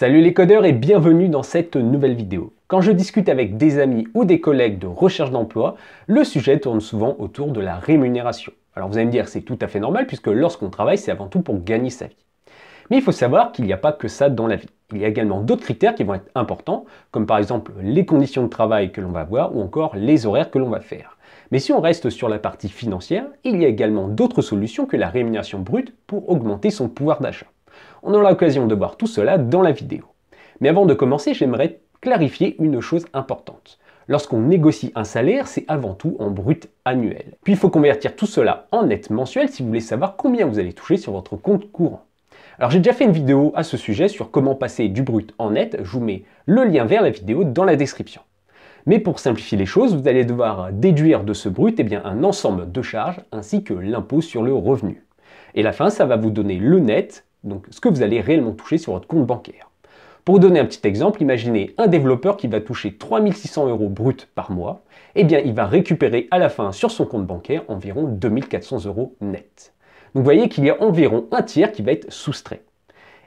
Salut les codeurs et bienvenue dans cette nouvelle vidéo. Quand je discute avec des amis ou des collègues de recherche d'emploi, le sujet tourne souvent autour de la rémunération. Alors vous allez me dire c'est tout à fait normal puisque lorsqu'on travaille c'est avant tout pour gagner sa vie. Mais il faut savoir qu'il n'y a pas que ça dans la vie. Il y a également d'autres critères qui vont être importants, comme par exemple les conditions de travail que l'on va avoir ou encore les horaires que l'on va faire. Mais si on reste sur la partie financière, il y a également d'autres solutions que la rémunération brute pour augmenter son pouvoir d'achat. On aura l'occasion de voir tout cela dans la vidéo. Mais avant de commencer, j'aimerais clarifier une chose importante. Lorsqu'on négocie un salaire, c'est avant tout en brut annuel. Puis il faut convertir tout cela en net mensuel si vous voulez savoir combien vous allez toucher sur votre compte courant. Alors j'ai déjà fait une vidéo à ce sujet sur comment passer du brut en net, je vous mets le lien vers la vidéo dans la description. Mais pour simplifier les choses, vous allez devoir déduire de ce brut eh bien, un ensemble de charges ainsi que l'impôt sur le revenu. Et la fin, ça va vous donner le net donc ce que vous allez réellement toucher sur votre compte bancaire. Pour vous donner un petit exemple, imaginez un développeur qui va toucher 3600 euros brut par mois, et eh bien il va récupérer à la fin sur son compte bancaire environ 2400 euros net. Donc vous voyez qu'il y a environ un tiers qui va être soustrait.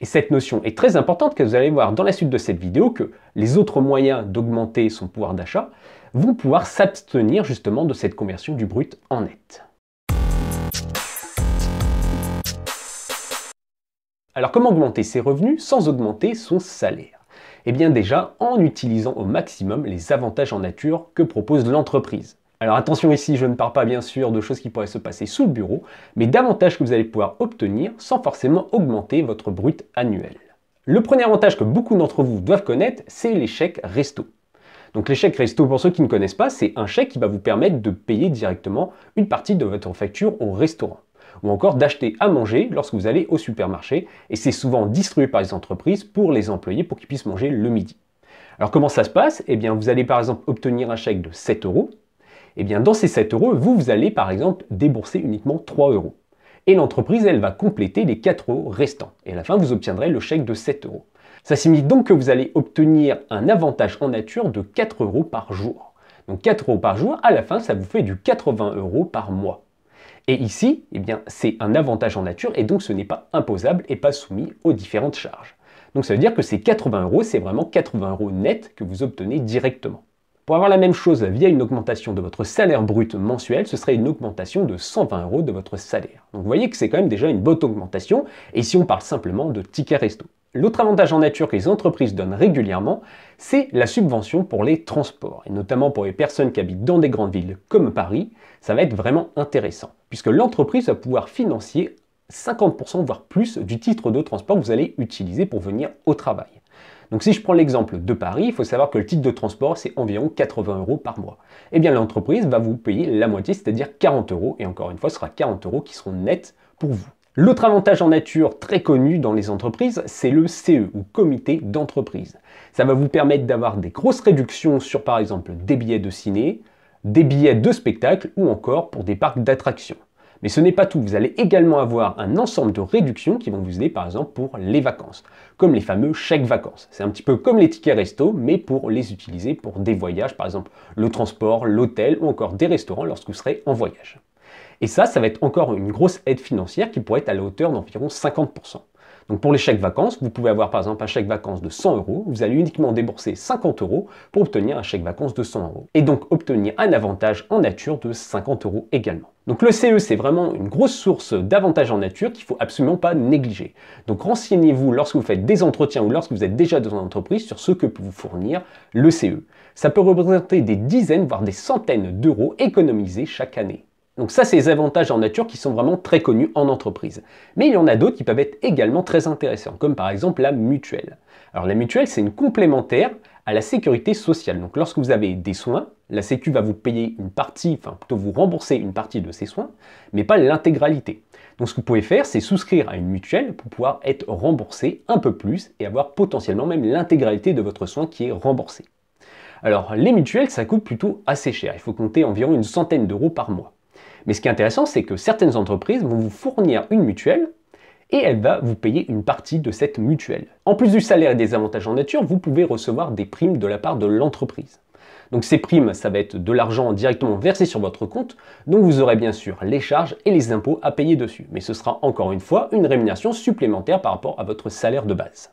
Et cette notion est très importante car vous allez voir dans la suite de cette vidéo que les autres moyens d'augmenter son pouvoir d'achat vont pouvoir s'abstenir justement de cette conversion du brut en net. Alors comment augmenter ses revenus sans augmenter son salaire Eh bien déjà en utilisant au maximum les avantages en nature que propose l'entreprise. Alors attention ici, je ne parle pas bien sûr de choses qui pourraient se passer sous le bureau, mais d'avantages que vous allez pouvoir obtenir sans forcément augmenter votre brut annuel. Le premier avantage que beaucoup d'entre vous doivent connaître, c'est l'échec resto. Donc l'échec resto, pour ceux qui ne connaissent pas, c'est un chèque qui va vous permettre de payer directement une partie de votre facture au restaurant ou encore d'acheter à manger lorsque vous allez au supermarché, et c'est souvent distribué par les entreprises pour les employés pour qu'ils puissent manger le midi. Alors comment ça se passe Eh bien vous allez par exemple obtenir un chèque de 7 euros, et eh bien dans ces 7 euros, vous, vous allez par exemple débourser uniquement 3 euros. Et l'entreprise, elle va compléter les 4 euros restants. Et à la fin, vous obtiendrez le chèque de 7 euros. Ça signifie donc que vous allez obtenir un avantage en nature de 4 euros par jour. Donc 4 euros par jour, à la fin, ça vous fait du 80 euros par mois. Et ici, eh bien, c'est un avantage en nature et donc ce n'est pas imposable et pas soumis aux différentes charges. Donc ça veut dire que ces 80 euros, c'est vraiment 80 euros net que vous obtenez directement. Pour avoir la même chose via une augmentation de votre salaire brut mensuel, ce serait une augmentation de 120 euros de votre salaire. Donc vous voyez que c'est quand même déjà une bonne augmentation, et si on parle simplement de ticket resto. L'autre avantage en nature que les entreprises donnent régulièrement, c'est la subvention pour les transports, et notamment pour les personnes qui habitent dans des grandes villes comme Paris, ça va être vraiment intéressant, puisque l'entreprise va pouvoir financer 50% voire plus du titre de transport que vous allez utiliser pour venir au travail. Donc si je prends l'exemple de Paris, il faut savoir que le titre de transport c'est environ 80 euros par mois. Eh bien l'entreprise va vous payer la moitié, c'est-à-dire 40 euros, et encore une fois ce sera 40 euros qui seront nets pour vous. L'autre avantage en nature très connu dans les entreprises, c'est le CE ou comité d'entreprise. Ça va vous permettre d'avoir des grosses réductions sur par exemple des billets de ciné, des billets de spectacle ou encore pour des parcs d'attractions. Mais ce n'est pas tout, vous allez également avoir un ensemble de réductions qui vont vous aider par exemple pour les vacances, comme les fameux chèques vacances. C'est un petit peu comme les tickets resto, mais pour les utiliser pour des voyages, par exemple le transport, l'hôtel ou encore des restaurants lorsque vous serez en voyage. Et ça, ça va être encore une grosse aide financière qui pourrait être à la hauteur d'environ 50%. Donc pour les chèques vacances, vous pouvez avoir par exemple un chèque vacances de 100 euros, vous allez uniquement débourser 50 euros pour obtenir un chèque vacances de 100 euros. Et donc obtenir un avantage en nature de 50 euros également. Donc le CE, c'est vraiment une grosse source d'avantages en nature qu'il faut absolument pas négliger. Donc renseignez-vous lorsque vous faites des entretiens ou lorsque vous êtes déjà dans une entreprise sur ce que peut vous fournir le CE. Ça peut représenter des dizaines, voire des centaines d'euros économisés chaque année. Donc ça, c'est les avantages en nature qui sont vraiment très connus en entreprise. Mais il y en a d'autres qui peuvent être également très intéressants, comme par exemple la mutuelle. Alors la mutuelle, c'est une complémentaire à la sécurité sociale. Donc lorsque vous avez des soins, la Sécu va vous payer une partie, enfin plutôt vous rembourser une partie de ces soins, mais pas l'intégralité. Donc ce que vous pouvez faire, c'est souscrire à une mutuelle pour pouvoir être remboursé un peu plus et avoir potentiellement même l'intégralité de votre soin qui est remboursé. Alors les mutuelles, ça coûte plutôt assez cher. Il faut compter environ une centaine d'euros par mois. Mais ce qui est intéressant, c'est que certaines entreprises vont vous fournir une mutuelle et elle va vous payer une partie de cette mutuelle. En plus du salaire et des avantages en nature, vous pouvez recevoir des primes de la part de l'entreprise. Donc ces primes, ça va être de l'argent directement versé sur votre compte, donc vous aurez bien sûr les charges et les impôts à payer dessus. Mais ce sera encore une fois une rémunération supplémentaire par rapport à votre salaire de base.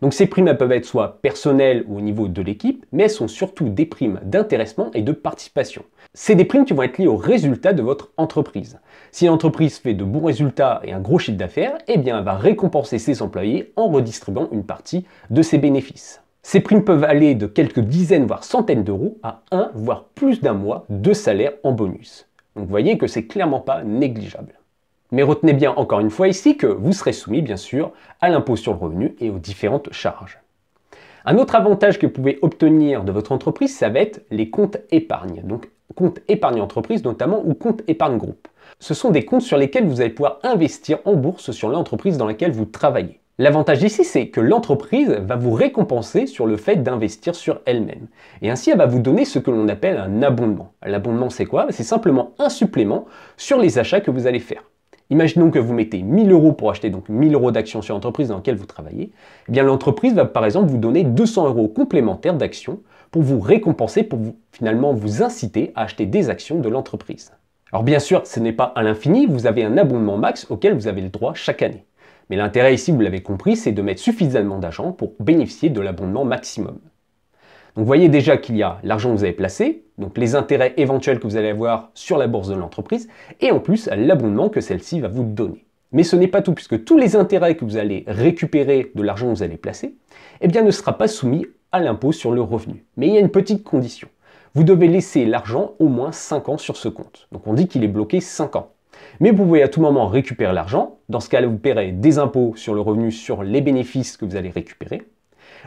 Donc ces primes, peuvent être soit personnelles ou au niveau de l'équipe, mais elles sont surtout des primes d'intéressement et de participation. C'est des primes qui vont être liées aux résultats de votre entreprise. Si l'entreprise fait de bons résultats et un gros chiffre d'affaires, eh bien elle va récompenser ses employés en redistribuant une partie de ses bénéfices. Ces primes peuvent aller de quelques dizaines voire centaines d'euros à un voire plus d'un mois de salaire en bonus. Donc vous voyez que c'est clairement pas négligeable. Mais retenez bien encore une fois ici que vous serez soumis bien sûr à l'impôt sur le revenu et aux différentes charges. Un autre avantage que vous pouvez obtenir de votre entreprise, ça va être les comptes épargne. Donc compte épargne entreprise notamment ou compte épargne groupe. Ce sont des comptes sur lesquels vous allez pouvoir investir en bourse sur l'entreprise dans laquelle vous travaillez. L'avantage ici, c'est que l'entreprise va vous récompenser sur le fait d'investir sur elle-même. Et ainsi, elle va vous donner ce que l'on appelle un abondement. L'abondement, c'est quoi C'est simplement un supplément sur les achats que vous allez faire. Imaginons que vous mettez 1000 euros pour acheter donc 1000 euros d'actions sur l'entreprise dans laquelle vous travaillez. Eh bien, l'entreprise va par exemple vous donner 200 euros complémentaires d'actions pour vous récompenser, pour finalement vous inciter à acheter des actions de l'entreprise. Alors bien sûr, ce n'est pas à l'infini, vous avez un abonnement max auquel vous avez le droit chaque année. Mais l'intérêt ici, vous l'avez compris, c'est de mettre suffisamment d'argent pour bénéficier de l'abonnement maximum. Donc vous voyez déjà qu'il y a l'argent que vous avez placé, donc les intérêts éventuels que vous allez avoir sur la bourse de l'entreprise, et en plus l'abondement que celle-ci va vous donner. Mais ce n'est pas tout, puisque tous les intérêts que vous allez récupérer de l'argent que vous allez placer, eh bien ne sera pas soumis à l'impôt sur le revenu. Mais il y a une petite condition. Vous devez laisser l'argent au moins 5 ans sur ce compte. Donc on dit qu'il est bloqué 5 ans. Mais vous pouvez à tout moment récupérer l'argent. Dans ce cas-là, vous paierez des impôts sur le revenu sur les bénéfices que vous allez récupérer.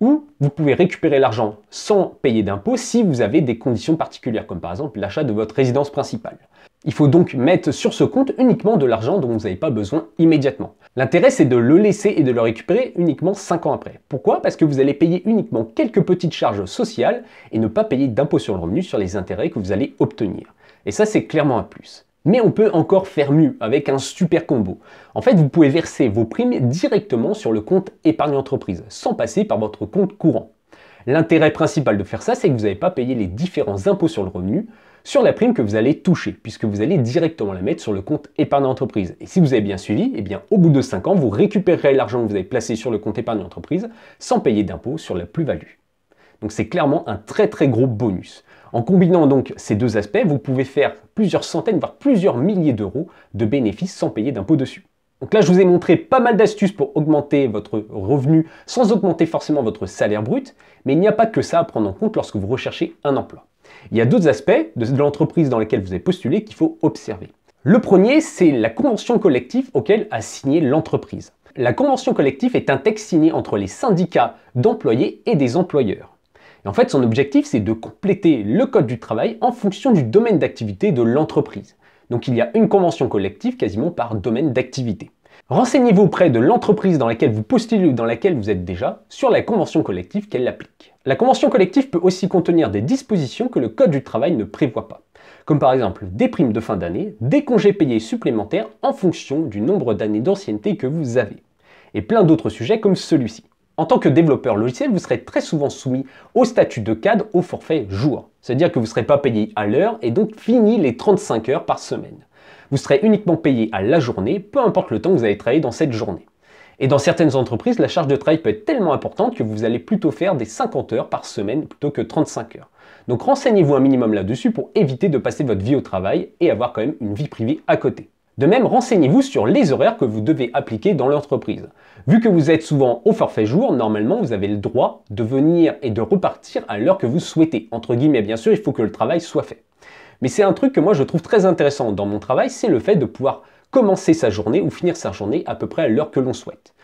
Ou vous pouvez récupérer l'argent sans payer d'impôts si vous avez des conditions particulières, comme par exemple l'achat de votre résidence principale. Il faut donc mettre sur ce compte uniquement de l'argent dont vous n'avez pas besoin immédiatement. L'intérêt, c'est de le laisser et de le récupérer uniquement 5 ans après. Pourquoi Parce que vous allez payer uniquement quelques petites charges sociales et ne pas payer d'impôts sur le revenu sur les intérêts que vous allez obtenir. Et ça, c'est clairement un plus. Mais on peut encore faire mieux avec un super combo. En fait, vous pouvez verser vos primes directement sur le compte épargne entreprise, sans passer par votre compte courant. L'intérêt principal de faire ça, c'est que vous n'avez pas payé les différents impôts sur le revenu sur la prime que vous allez toucher, puisque vous allez directement la mettre sur le compte épargne entreprise. Et si vous avez bien suivi, eh bien, au bout de 5 ans, vous récupérerez l'argent que vous avez placé sur le compte épargne entreprise sans payer d'impôts sur la plus-value. Donc c'est clairement un très très gros bonus. En combinant donc ces deux aspects, vous pouvez faire plusieurs centaines, voire plusieurs milliers d'euros de bénéfices sans payer d'impôts dessus. Donc là, je vous ai montré pas mal d'astuces pour augmenter votre revenu sans augmenter forcément votre salaire brut, mais il n'y a pas que ça à prendre en compte lorsque vous recherchez un emploi. Il y a d'autres aspects de l'entreprise dans laquelle vous avez postulé qu'il faut observer. Le premier, c'est la convention collective auquel a signé l'entreprise. La convention collective est un texte signé entre les syndicats d'employés et des employeurs. Et en fait, son objectif, c'est de compléter le code du travail en fonction du domaine d'activité de l'entreprise. Donc il y a une convention collective quasiment par domaine d'activité. Renseignez-vous auprès de l'entreprise dans laquelle vous postulez ou dans laquelle vous êtes déjà sur la convention collective qu'elle applique. La convention collective peut aussi contenir des dispositions que le Code du travail ne prévoit pas, comme par exemple des primes de fin d'année, des congés payés supplémentaires en fonction du nombre d'années d'ancienneté que vous avez, et plein d'autres sujets comme celui-ci. En tant que développeur logiciel, vous serez très souvent soumis au statut de cadre au forfait jour. C'est-à-dire que vous ne serez pas payé à l'heure et donc fini les 35 heures par semaine. Vous serez uniquement payé à la journée, peu importe le temps que vous avez travaillé dans cette journée. Et dans certaines entreprises, la charge de travail peut être tellement importante que vous allez plutôt faire des 50 heures par semaine plutôt que 35 heures. Donc renseignez-vous un minimum là-dessus pour éviter de passer votre vie au travail et avoir quand même une vie privée à côté. De même, renseignez-vous sur les horaires que vous devez appliquer dans l'entreprise. Vu que vous êtes souvent au forfait jour, normalement vous avez le droit de venir et de repartir à l'heure que vous souhaitez. Entre guillemets, bien sûr, il faut que le travail soit fait. Mais c'est un truc que moi je trouve très intéressant dans mon travail, c'est le fait de pouvoir commencer sa journée ou finir sa journée à peu près à l'heure que l'on souhaite.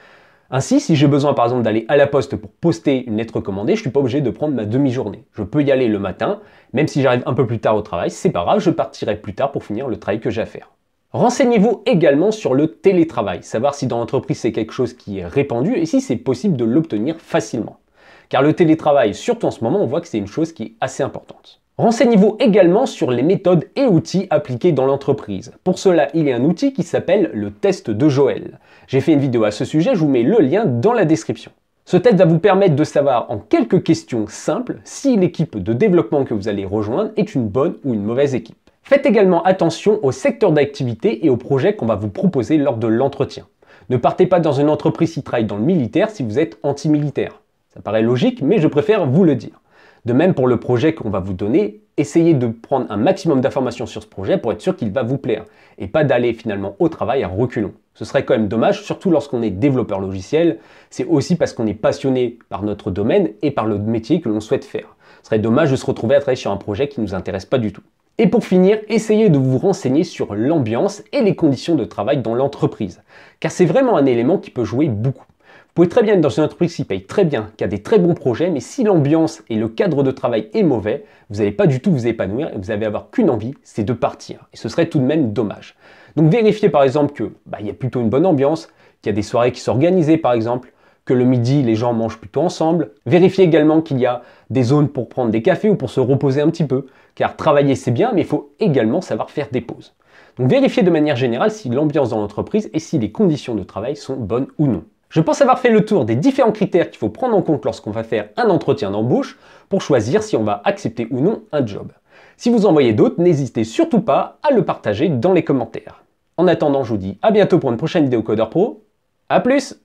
Ainsi, si j'ai besoin par exemple d'aller à la poste pour poster une lettre commandée, je ne suis pas obligé de prendre ma demi-journée. Je peux y aller le matin, même si j'arrive un peu plus tard au travail, c'est pas grave, je partirai plus tard pour finir le travail que j'ai à faire. Renseignez-vous également sur le télétravail, savoir si dans l'entreprise c'est quelque chose qui est répandu et si c'est possible de l'obtenir facilement. Car le télétravail, surtout en ce moment, on voit que c'est une chose qui est assez importante. Renseignez-vous également sur les méthodes et outils appliqués dans l'entreprise. Pour cela, il y a un outil qui s'appelle le test de Joël. J'ai fait une vidéo à ce sujet, je vous mets le lien dans la description. Ce test va vous permettre de savoir en quelques questions simples si l'équipe de développement que vous allez rejoindre est une bonne ou une mauvaise équipe. Faites également attention au secteur d'activité et au projet qu'on va vous proposer lors de l'entretien. Ne partez pas dans une entreprise qui travaille dans le militaire si vous êtes anti-militaire. Ça paraît logique, mais je préfère vous le dire. De même pour le projet qu'on va vous donner, essayez de prendre un maximum d'informations sur ce projet pour être sûr qu'il va vous plaire et pas d'aller finalement au travail à reculons. Ce serait quand même dommage, surtout lorsqu'on est développeur logiciel. C'est aussi parce qu'on est passionné par notre domaine et par le métier que l'on souhaite faire. Ce serait dommage de se retrouver à travailler sur un projet qui ne nous intéresse pas du tout. Et pour finir, essayez de vous renseigner sur l'ambiance et les conditions de travail dans l'entreprise, car c'est vraiment un élément qui peut jouer beaucoup. Vous pouvez très bien être dans une entreprise qui paye très bien, qui a des très bons projets, mais si l'ambiance et le cadre de travail est mauvais, vous n'allez pas du tout vous épanouir et vous n'allez avoir qu'une envie, c'est de partir. Et ce serait tout de même dommage. Donc vérifiez par exemple que bah, il y a plutôt une bonne ambiance, qu'il y a des soirées qui sont organisées par exemple, que le midi, les gens mangent plutôt ensemble. Vérifiez également qu'il y a des zones pour prendre des cafés ou pour se reposer un petit peu, car travailler c'est bien, mais il faut également savoir faire des pauses. Donc vérifiez de manière générale si l'ambiance dans l'entreprise et si les conditions de travail sont bonnes ou non. Je pense avoir fait le tour des différents critères qu'il faut prendre en compte lorsqu'on va faire un entretien d'embauche pour choisir si on va accepter ou non un job. Si vous en voyez d'autres, n'hésitez surtout pas à le partager dans les commentaires. En attendant, je vous dis à bientôt pour une prochaine vidéo Codeur Pro. A plus